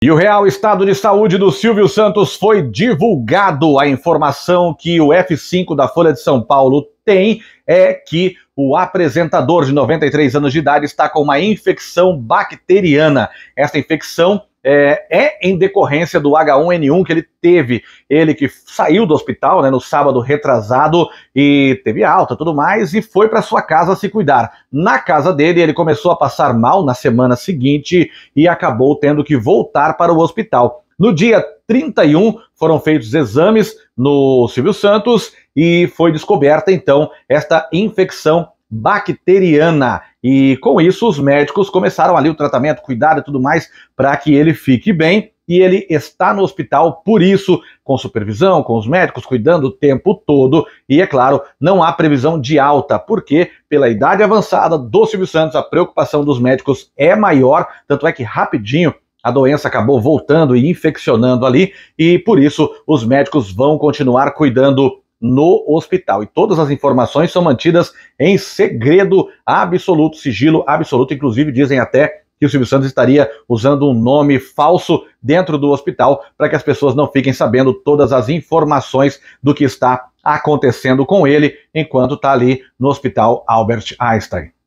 E o real estado de saúde do Silvio Santos foi divulgado. A informação que o F5 da Folha de São Paulo tem é que o apresentador de 93 anos de idade está com uma infecção bacteriana. Essa infecção é, é, em decorrência do H1N1 que ele teve. Ele que saiu do hospital né, no sábado retrasado e teve alta tudo mais e foi para sua casa se cuidar. Na casa dele, ele começou a passar mal na semana seguinte e acabou tendo que voltar para o hospital. No dia 31 foram feitos exames no Silvio Santos e foi descoberta então esta infecção bacteriana. E com isso, os médicos começaram ali o tratamento, cuidado e tudo mais, para que ele fique bem. E ele está no hospital, por isso, com supervisão, com os médicos, cuidando o tempo todo. E é claro, não há previsão de alta, porque pela idade avançada do Silvio Santos, a preocupação dos médicos é maior. Tanto é que rapidinho a doença acabou voltando e infeccionando ali. E por isso, os médicos vão continuar cuidando no hospital. E todas as informações são mantidas em segredo absoluto, sigilo absoluto. Inclusive, dizem até que o Silvio Santos estaria usando um nome falso dentro do hospital para que as pessoas não fiquem sabendo todas as informações do que está acontecendo com ele enquanto está ali no hospital Albert Einstein.